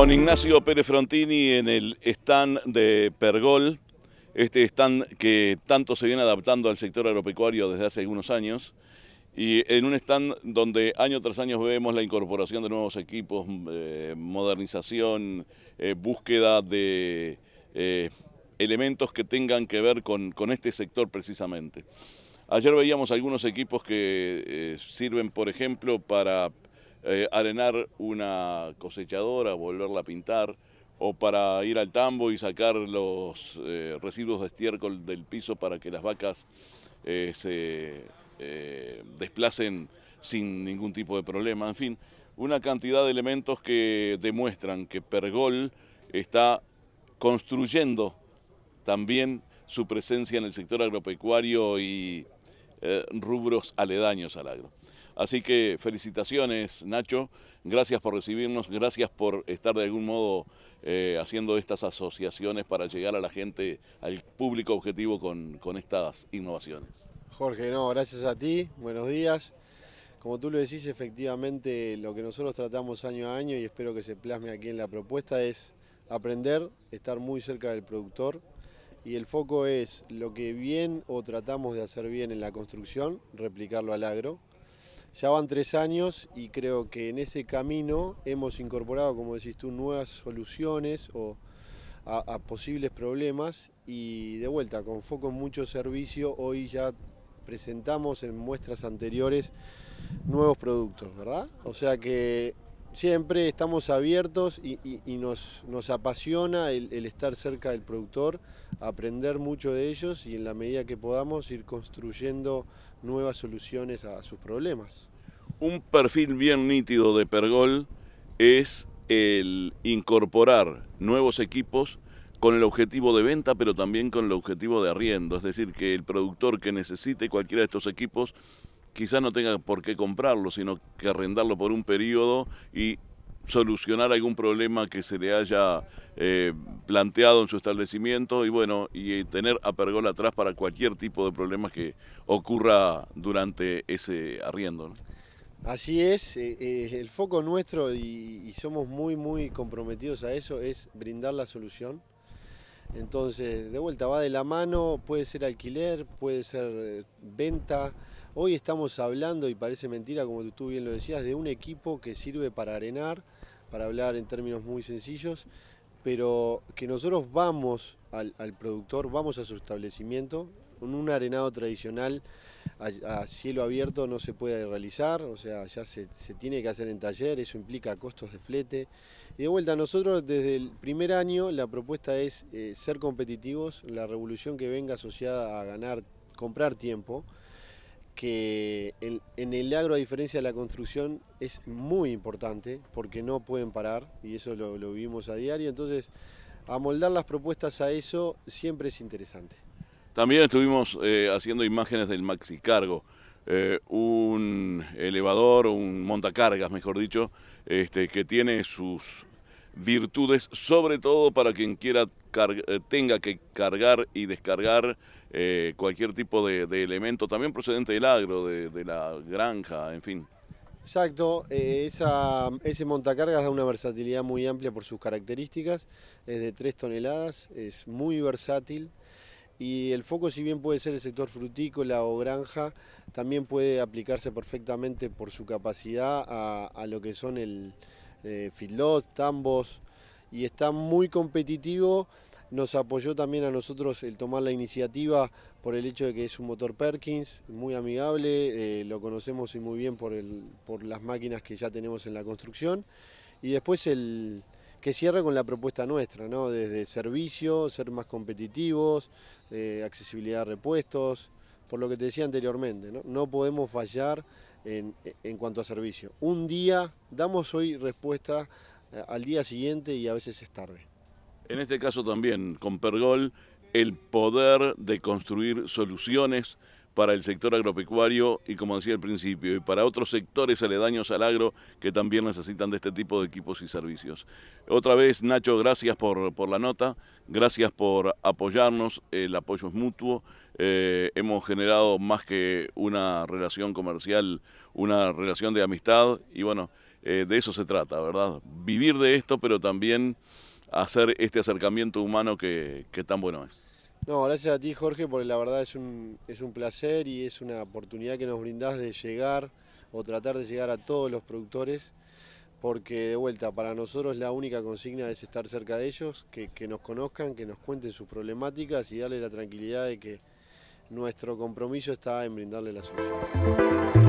Con Ignacio Pérez Frontini en el stand de Pergol, este stand que tanto se viene adaptando al sector agropecuario desde hace algunos años, y en un stand donde año tras año vemos la incorporación de nuevos equipos, eh, modernización, eh, búsqueda de eh, elementos que tengan que ver con, este sector precisamente. Ayer veíamos algunos equipos que sirven, por ejemplo, para eh, arenar una cosechadora, volverla a pintar, o para ir al tambo y sacar los eh, residuos de estiércol del piso para que las vacas eh, se desplacen sin ningún tipo de problema. En fin, una cantidad de elementos que demuestran que Pergol está construyendo también su presencia en el sector agropecuario y rubros aledaños al agro. Así que felicitaciones, Nacho. Gracias por recibirnos, gracias por estar de algún modo eh, haciendo estas asociaciones para llegar a la gente, al público objetivo con, con estas innovaciones. Jorge, no, gracias a ti, buenos días. Como tú lo decís, efectivamente lo que nosotros tratamos año a año y espero que se plasme aquí en la propuesta es aprender, estar muy cerca del productor y el foco es lo que bien o tratamos de hacer bien en la construcción, replicarlo al agro, ya van tres años y creo que en ese camino hemos incorporado, como decís tú, nuevas soluciones o a, posibles problemas y de vuelta, con foco en mucho servicio, hoy ya presentamos en muestras anteriores nuevos productos, ¿verdad? O sea que siempre estamos abiertos y, nos, apasiona el estar cerca del productor, aprender mucho de ellos y en la medida que podamos ir construyendo nuevas soluciones a sus problemas. Un perfil bien nítido de Pergol es el incorporar nuevos equipos con el objetivo de venta, pero también con el objetivo de arriendo. Es decir, que el productor que necesite cualquiera de estos equipos quizás no tenga por qué comprarlo, sino que arrendarlo por un periodo y solucionar algún problema que se le haya eh, planteado en su establecimiento y bueno, y eh, tener a Pergola atrás para cualquier tipo de problemas que ocurra durante ese arriendo. Así es, eh, el foco nuestro y, y, somos muy muy comprometidos a eso es brindar la solución. Entonces, de vuelta va de la mano, puede ser alquiler, puede ser venta, Hoy estamos hablando, y parece mentira, como tú bien lo decías, de un equipo que sirve para arenar, para hablar en términos muy sencillos, pero que nosotros vamos al, productor, vamos a su establecimiento, un arenado tradicional a, cielo abierto no se puede realizar, o sea, ya se, tiene que hacer en taller, eso implica costos de flete. Y de vuelta, nosotros desde el primer año la propuesta es eh, ser competitivos, la revolución que venga asociada a ganar, comprar tiempo, que en, el agro, a diferencia de la construcción, es muy importante porque no pueden parar y eso lo, vimos a diario. Entonces, amoldar las propuestas a eso siempre es interesante. También estuvimos eh, haciendo imágenes del maxi cargo, eh, un elevador, un montacargas, mejor dicho, este, que tiene sus virtudes, sobre todo para quien quiera eh, tenga que cargar y descargar eh, cualquier tipo de, elemento, también procedente del agro, de, la granja, en fin. Exacto, eh, ese montacargas da una versatilidad muy amplia por sus características, es de 3 toneladas, es muy versátil y el foco si bien puede ser el sector frutícola o granja, también puede aplicarse perfectamente por su capacidad a, lo que son el eh, tambos y está muy competitivo nos apoyó también a nosotros el tomar la iniciativa por el hecho de que es un motor Perkins, muy amigable, eh, lo conocemos muy bien por, el, por las máquinas que ya tenemos en la construcción. Y después el, que cierre con la propuesta nuestra, ¿no? desde servicio, ser más competitivos, eh, accesibilidad a repuestos, por lo que te decía anteriormente, no, podemos fallar en, en, cuanto a servicio. Un día, damos hoy respuesta eh, al día siguiente y a veces es tarde en este caso también con Pergol, el poder de construir soluciones para el sector agropecuario y como decía al principio, y para otros sectores aledaños al agro que también necesitan de este tipo de equipos y servicios. Otra vez, Nacho, gracias por, por la nota, gracias por apoyarnos, el apoyo es mutuo, eh, hemos generado más que una relación comercial, una relación de amistad y bueno, eh, de eso se trata, ¿verdad? Vivir de esto, pero también hacer este acercamiento humano que, tan bueno es. No, gracias a ti Jorge, porque la verdad es un, es un placer y es una oportunidad que nos brindás de llegar o tratar de llegar a todos los productores, porque de vuelta, para nosotros la única consigna es estar cerca de ellos, que, que nos conozcan, que nos cuenten sus problemáticas y darle la tranquilidad de que nuestro compromiso está en brindarle la solución.